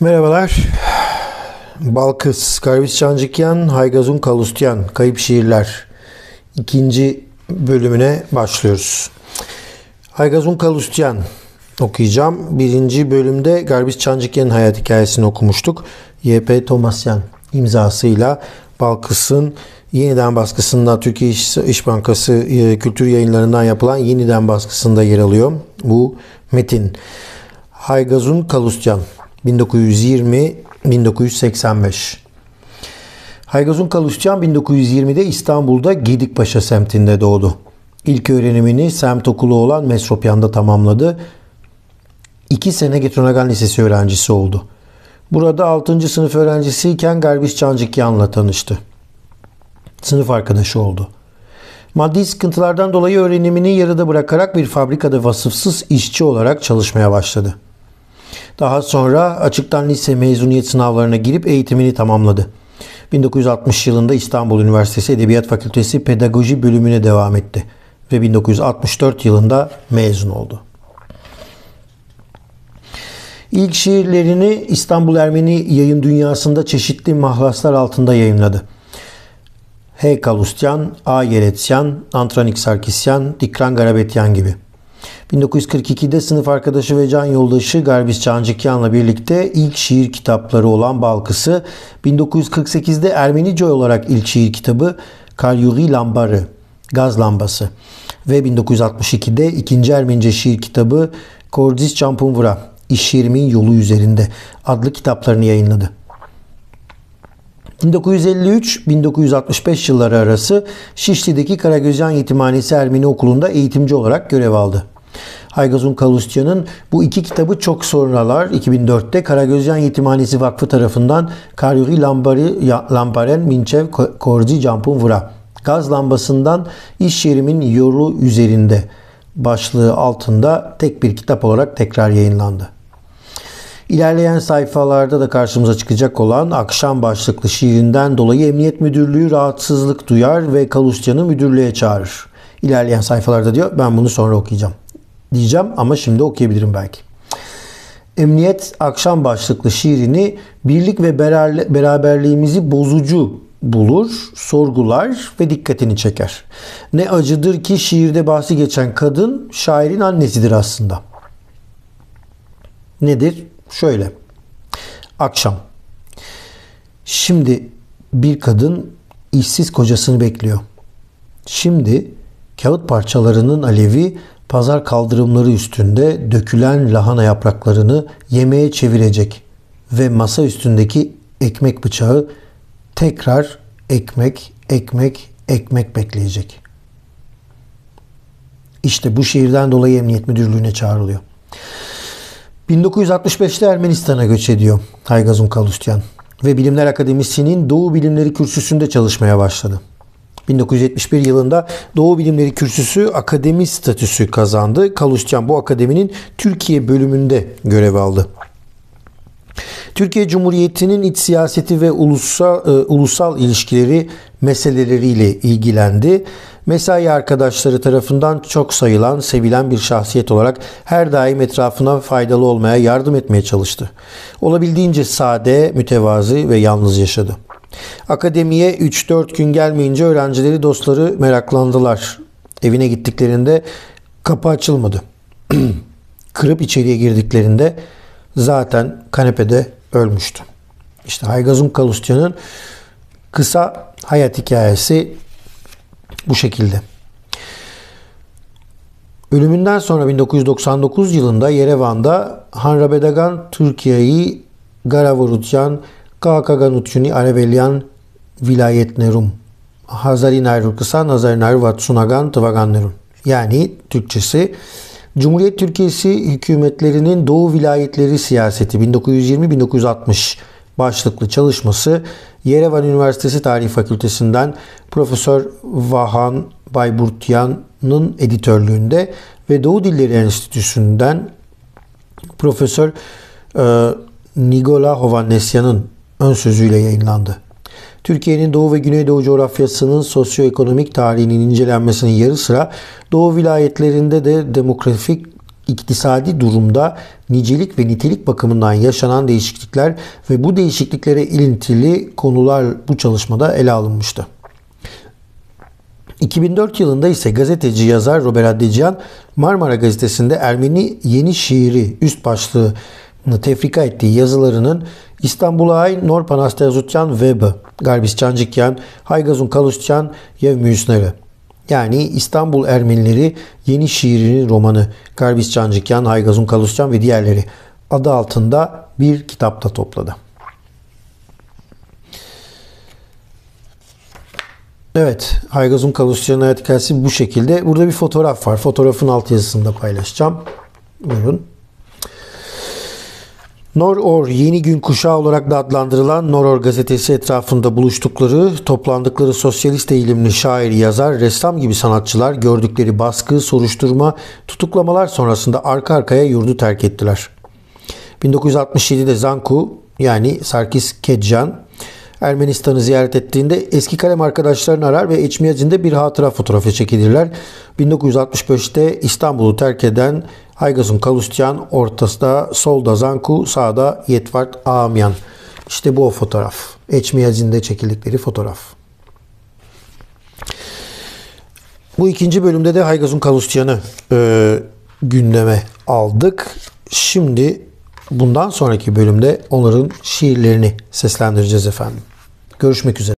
Merhabalar. Balkıs, Karvis Çancıkyan, Haygazun Kalustyan, Kayıp Şiirler ikinci bölümüne başlıyoruz. Haygazun Kalustyan okuyacağım. Birinci bölümde Garbis Çancıkyan'ın hayat hikayesini okumuştuk. Y.P. Tomasyan imzasıyla Balkıs'ın yeniden baskısında Türkiye İş, İş Bankası e, kültür yayınlarından yapılan yeniden baskısında yer alıyor. Bu metin. Haygazun Kalustyan 1920-1985. Haygazun Kalışcan 1920'de İstanbul'da Gedikpaşa semtinde doğdu. İlk öğrenimini semt okulu olan Mesropyan'da tamamladı. İki sene Getronagan Lisesi öğrencisi oldu. Burada 6. sınıf öğrencisiyken Garbis Çancıkyan'la tanıştı. Sınıf arkadaşı oldu. Maddi sıkıntılardan dolayı öğrenimini yarıda bırakarak bir fabrikada vasıfsız işçi olarak çalışmaya başladı. Daha sonra açıktan lise mezuniyet sınavlarına girip eğitimini tamamladı. 1960 yılında İstanbul Üniversitesi Edebiyat Fakültesi Pedagoji bölümüne devam etti ve 1964 yılında mezun oldu. İlk şiirlerini İstanbul Ermeni yayın dünyasında çeşitli mahlaslar altında yayınladı. H. Kalustyan, A. Yeretsyan, Antranik Sarkisyan, Dikran Garabetyan gibi. 1942'de sınıf arkadaşı ve can yoldaşı Garbis Çancıkyan'la birlikte ilk şiir kitapları olan Balkıs'ı, 1948'de Ermenice olarak ilk şiir kitabı Kalyuri Lambarı, Gaz Lambası ve 1962'de ikinci Ermenice şiir kitabı Kordis Çampunvura, İş Şiirimin Yolu Üzerinde adlı kitaplarını yayınladı. 1953-1965 yılları arası Şişli'deki Karagözyan Yetimhanesi Ermeni Okulu'nda eğitimci olarak görev aldı. Haygazun Kalusça'nın bu iki kitabı çok sonralar 2004'te Karagözyan Yetimhanesi Vakfı tarafından Karyuri Lambari, Lambaren Minçev Korci Campun Vura Gaz lambasından iş yerimin yolu üzerinde başlığı altında tek bir kitap olarak tekrar yayınlandı. İlerleyen sayfalarda da karşımıza çıkacak olan akşam başlıklı şiirinden dolayı Emniyet Müdürlüğü rahatsızlık duyar ve Kalusçan'ı müdürlüğe çağırır. İlerleyen sayfalarda diyor ben bunu sonra okuyacağım diyeceğim ama şimdi okuyabilirim belki. Emniyet akşam başlıklı şiirini birlik ve beraberliğimizi bozucu bulur, sorgular ve dikkatini çeker. Ne acıdır ki şiirde bahsi geçen kadın şairin annesidir aslında. Nedir? Şöyle. Akşam. Şimdi bir kadın işsiz kocasını bekliyor. Şimdi kağıt parçalarının alevi pazar kaldırımları üstünde dökülen lahana yapraklarını yemeğe çevirecek ve masa üstündeki ekmek bıçağı tekrar ekmek, ekmek, ekmek bekleyecek. İşte bu şehirden dolayı Emniyet Müdürlüğü'ne çağrılıyor. 1965'te Ermenistan'a göç ediyor Haygazun Kalustyan ve Bilimler Akademisi'nin Doğu Bilimleri Kürsüsü'nde çalışmaya başladı. 1971 yılında Doğu Bilimleri Kürsüsü akademi statüsü kazandı. Kaluşcan bu akademinin Türkiye bölümünde görev aldı. Türkiye Cumhuriyeti'nin iç siyaseti ve ulusa, e, ulusal ilişkileri meseleleriyle ilgilendi. Mesai arkadaşları tarafından çok sayılan, sevilen bir şahsiyet olarak her daim etrafına faydalı olmaya yardım etmeye çalıştı. Olabildiğince sade, mütevazi ve yalnız yaşadı. Akademiye 3-4 gün gelmeyince öğrencileri dostları meraklandılar. Evine gittiklerinde kapı açılmadı. Kırıp içeriye girdiklerinde zaten kanepede ölmüştü. İşte Haygazun Kalustya'nın kısa hayat hikayesi bu şekilde. Ölümünden sonra 1999 yılında Yerevan'da Hanrabedagan Türkiye'yi Garavurutyan કાકાગન આરેવેલિયાન vilayetnerum. Hazari Nayrul kısa Nazari Nayrul ve Tsunagan Tıvagannerun. Yani Türkçesi Cumhuriyet Türkiye'si hükümetlerinin Doğu vilayetleri siyaseti 1920-1960 başlıklı çalışması Yerevan Üniversitesi Tarih Fakültesinden Profesör Vahan Bayburtyan'ın editörlüğünde ve Doğu Dilleri Enstitüsü'nden Profesör e, Nikola Hovanesyan'ın ön sözüyle yayınlandı. Türkiye'nin Doğu ve Güneydoğu coğrafyasının sosyoekonomik tarihinin incelenmesinin yarı sıra Doğu vilayetlerinde de demografik iktisadi durumda nicelik ve nitelik bakımından yaşanan değişiklikler ve bu değişikliklere ilintili konular bu çalışmada ele alınmıştı. 2004 yılında ise gazeteci yazar Robert Adecian Marmara gazetesinde Ermeni yeni şiiri üst başlığı tefrika ettiği yazılarının İstanbul'a ay Norpanas Tezutyan Web'ı, Garbis Çancikyan, Haygazun Kalustyan Yev Mühüsnevi. Yani İstanbul Ermenileri yeni şiirinin romanı Garbis Çancikyan, Haygazun Kalustyan ve diğerleri adı altında bir kitapta topladı. Evet, Haygazun Kalusyan'ın hayat hikayesi bu şekilde. Burada bir fotoğraf var. Fotoğrafın alt yazısında paylaşacağım. Buyurun. Nor Or yeni gün kuşağı olarak da adlandırılan Or gazetesi etrafında buluştukları, toplandıkları sosyalist eğilimli şair, yazar, ressam gibi sanatçılar gördükleri baskı, soruşturma, tutuklamalar sonrasında arka arkaya yurdu terk ettiler. 1967'de Zanku yani Sarkis Kedjan Ermenistan'ı ziyaret ettiğinde eski kalem arkadaşlarını arar ve Eçmiyazin'de bir hatıra fotoğrafı çekilirler. 1965'te İstanbul'u terk eden Haygasun Kalustyan, ortasında solda Zanku, sağda Yetvart Aamyan. İşte bu o fotoğraf. Eçmiyazin'de çekildikleri fotoğraf. Bu ikinci bölümde de Haygasun Kalustyan'ı e, gündeme aldık. Şimdi Bundan sonraki bölümde onların şiirlerini seslendireceğiz efendim. Görüşmek üzere.